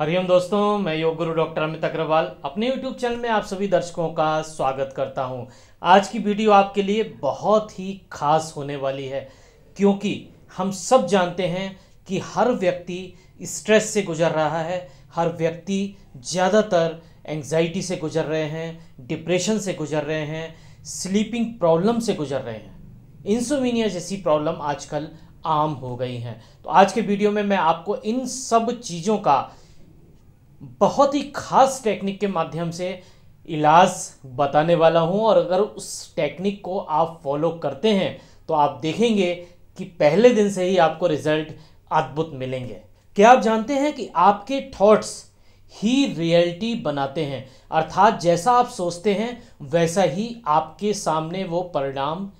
हरिओम दोस्तों मैं योग गुरु डॉक्टर अमित अग्रवाल अपने यूट्यूब चैनल में आप सभी दर्शकों का स्वागत करता हूं। आज की वीडियो आपके लिए बहुत ही खास होने वाली है क्योंकि हम सब जानते हैं कि हर व्यक्ति स्ट्रेस से गुजर रहा है हर व्यक्ति ज़्यादातर एंग्जाइटी से गुजर रहे हैं डिप्रेशन से गुजर रहे हैं स्लीपिंग प्रॉब्लम से गुजर रहे हैं इंसोमिनिया जैसी प्रॉब्लम आजकल आम हो गई हैं तो आज के वीडियो में मैं आपको इन सब चीज़ों का बहुत ही खास टेक्निक के माध्यम से इलाज बताने वाला हूं और अगर उस टेक्निक को आप फॉलो करते हैं तो आप देखेंगे कि पहले दिन से ही आपको रिजल्ट अद्भुत मिलेंगे क्या आप जानते हैं कि आपके थॉट्स ही रियलिटी बनाते हैं अर्थात जैसा आप सोचते हैं वैसा ही आपके सामने वो परिणाम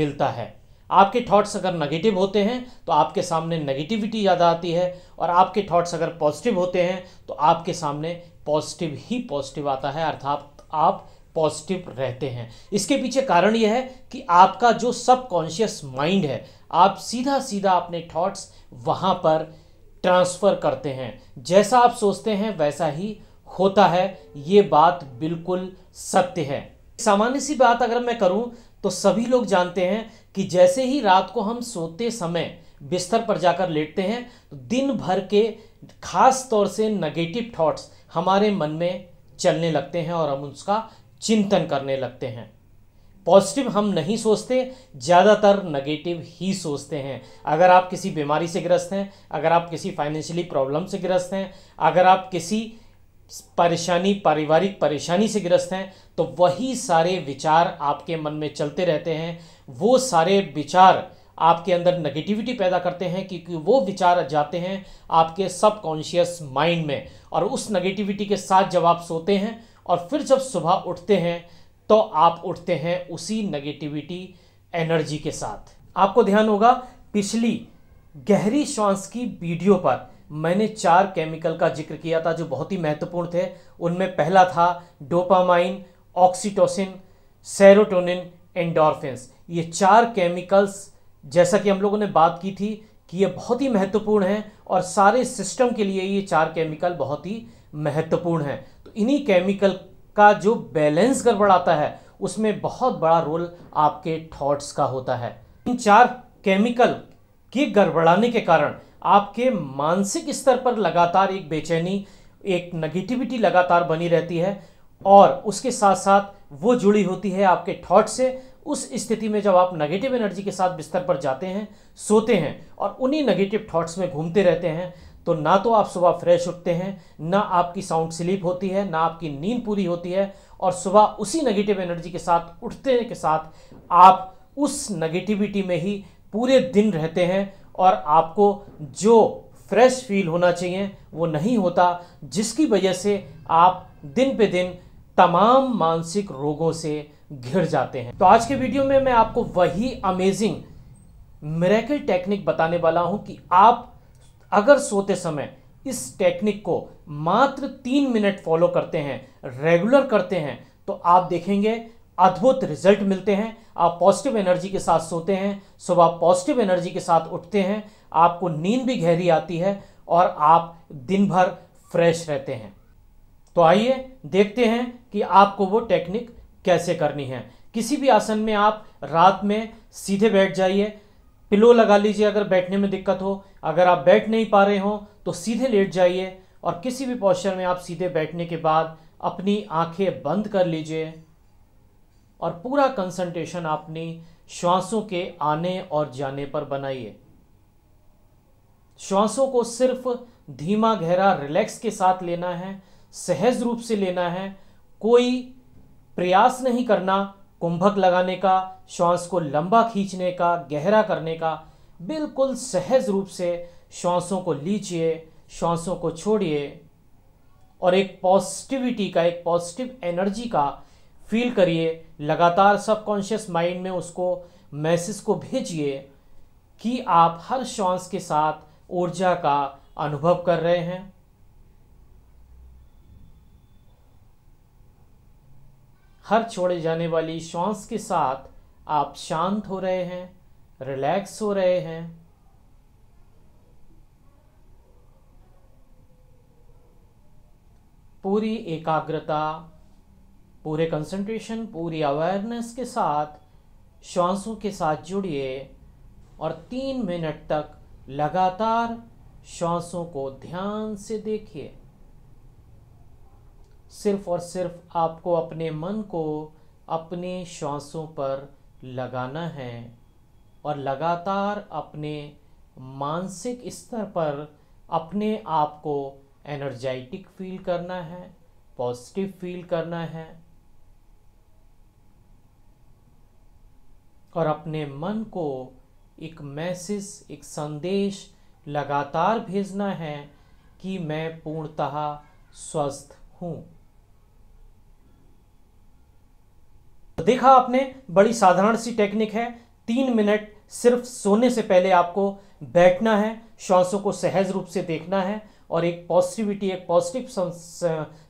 मिलता है आपके थॉट्स अगर नेगेटिव होते हैं तो आपके सामने नेगेटिविटी ज़्यादा आती है और आपके थॉट्स अगर पॉजिटिव होते हैं तो आपके सामने पॉजिटिव ही पॉजिटिव आता है अर्थात आप पॉजिटिव रहते हैं इसके पीछे कारण यह है कि आपका जो सबकॉन्शियस माइंड है आप सीधा सीधा अपने थॉट्स वहाँ पर ट्रांसफ़र करते हैं जैसा आप सोचते हैं वैसा ही होता है ये बात बिल्कुल सत्य है सामान्य सी बात अगर मैं करूं तो सभी लोग जानते हैं कि जैसे ही रात को हम सोते समय बिस्तर पर जाकर लेटते हैं तो दिन भर के खास तौर से नेगेटिव थॉट्स हमारे मन में चलने लगते हैं और हम उसका चिंतन करने लगते हैं पॉजिटिव हम नहीं सोचते ज़्यादातर नेगेटिव ही सोचते हैं अगर आप किसी बीमारी से ग्रस्त हैं अगर आप किसी फाइनेंशियली प्रॉब्लम से ग्रस्त हैं अगर आप किसी परेशानी पारिवारिक परेशानी से ग्रस्त हैं तो वही सारे विचार आपके मन में चलते रहते हैं वो सारे विचार आपके अंदर नेगेटिविटी पैदा करते हैं क्योंकि वो विचार जाते हैं आपके सबकॉन्शियस माइंड में और उस नेगेटिविटी के साथ जब आप सोते हैं और फिर जब सुबह उठते हैं तो आप उठते हैं उसी नेगेटिविटी एनर्जी के साथ आपको ध्यान होगा पिछली गहरी श्वास की वीडियो पर मैंने चार केमिकल का जिक्र किया था जो बहुत ही महत्वपूर्ण थे उनमें पहला था डोपामाइन ऑक्सीटोसिन सेरोटोनिन एंडोरफेंस ये चार केमिकल्स जैसा कि हम लोगों ने बात की थी कि ये बहुत ही महत्वपूर्ण हैं और सारे सिस्टम के लिए ये चार केमिकल बहुत ही महत्वपूर्ण हैं तो इन्हीं केमिकल का जो बैलेंस गड़बड़ाता है उसमें बहुत बड़ा रोल आपके थॉट्स का होता है इन चार केमिकल के गड़बड़ाने के कारण आपके मानसिक स्तर पर लगातार एक बेचैनी एक नेगेटिविटी लगातार बनी रहती है और उसके साथ साथ वो जुड़ी होती है आपके थॉट से उस स्थिति में जब आप नेगेटिव एनर्जी के साथ बिस्तर पर जाते हैं सोते हैं और उन्हीं नेगेटिव थॉट्स में घूमते रहते हैं तो ना तो आप सुबह फ्रेश उठते हैं ना आपकी साउंड स्लीप होती है ना आपकी नींद पूरी होती है और सुबह उसी नेगेटिव एनर्जी के साथ उठते के साथ आप उस नेगेटिविटी में ही पूरे दिन रहते हैं और आपको जो फ्रेश फील होना चाहिए वो नहीं होता जिसकी वजह से आप दिन पे दिन तमाम मानसिक रोगों से घिर जाते हैं तो आज के वीडियो में मैं आपको वही अमेजिंग मेरेकल टेक्निक बताने वाला हूं कि आप अगर सोते समय इस टेक्निक को मात्र तीन मिनट फॉलो करते हैं रेगुलर करते हैं तो आप देखेंगे अद्भुत रिजल्ट मिलते हैं आप पॉजिटिव एनर्जी के साथ सोते हैं सुबह पॉजिटिव एनर्जी के साथ उठते हैं आपको नींद भी गहरी आती है और आप दिन भर फ्रेश रहते हैं तो आइए देखते हैं कि आपको वो टेक्निक कैसे करनी है किसी भी आसन में आप रात में सीधे बैठ जाइए पिलो लगा लीजिए अगर बैठने में दिक्कत हो अगर आप बैठ नहीं पा रहे हो तो सीधे लेट जाइए और किसी भी पॉस्चर में आप सीधे बैठने के बाद अपनी आंखें बंद कर लीजिए और पूरा कंसंट्रेशन आपने श्वासों के आने और जाने पर बनाइए श्वासों को सिर्फ धीमा गहरा रिलैक्स के साथ लेना है सहज रूप से लेना है कोई प्रयास नहीं करना कुंभक लगाने का श्वास को लंबा खींचने का गहरा करने का बिल्कुल सहज रूप से श्वासों को लीजिए श्वासों को छोड़िए और एक पॉजिटिविटी का एक पॉजिटिव एनर्जी का फील करिए लगातार सबकॉन्शियस माइंड में उसको मैसेज को भेजिए कि आप हर श्वास के साथ ऊर्जा का अनुभव कर रहे हैं हर छोड़े जाने वाली श्वास के साथ आप शांत हो रहे हैं रिलैक्स हो रहे हैं पूरी एकाग्रता पूरे कंसंट्रेशन पूरी अवेयरनेस के साथ श्वासों के साथ जुड़िए और तीन मिनट तक लगातार श्वासों को ध्यान से देखिए सिर्फ और सिर्फ आपको अपने मन को अपने श्वासों पर लगाना है और लगातार अपने मानसिक स्तर पर अपने आप को एनर्जाइटिक फील करना है पॉजिटिव फील करना है और अपने मन को एक मैसेज एक संदेश लगातार भेजना है कि मैं पूर्णतः स्वस्थ हूं तो देखा आपने बड़ी साधारण सी टेक्निक है तीन मिनट सिर्फ सोने से पहले आपको बैठना है श्वासों को सहज रूप से देखना है और एक पॉजिटिविटी एक पॉजिटिव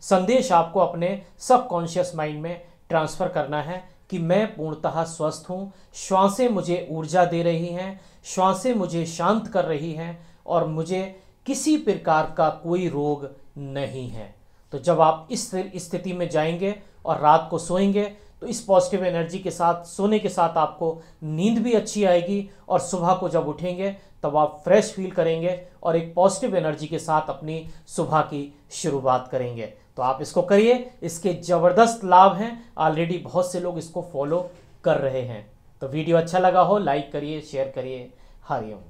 संदेश आपको अपने सबकॉन्शियस माइंड में ट्रांसफ़र करना है कि मैं पूर्णतः स्वस्थ हूँ श्वासें मुझे ऊर्जा दे रही हैं श्वासें मुझे शांत कर रही हैं और मुझे किसी प्रकार का कोई रोग नहीं है तो जब आप इस स्थिति में जाएंगे और रात को सोएंगे तो इस पॉजिटिव एनर्जी के साथ सोने के साथ आपको नींद भी अच्छी आएगी और सुबह को जब उठेंगे तब आप फ्रेश फील करेंगे और एक पॉजिटिव एनर्जी के साथ अपनी सुबह की शुरुआत करेंगे तो आप इसको करिए इसके ज़बरदस्त लाभ हैं ऑलरेडी बहुत से लोग इसको फॉलो कर रहे हैं तो वीडियो अच्छा लगा हो लाइक करिए शेयर करिए हरिओम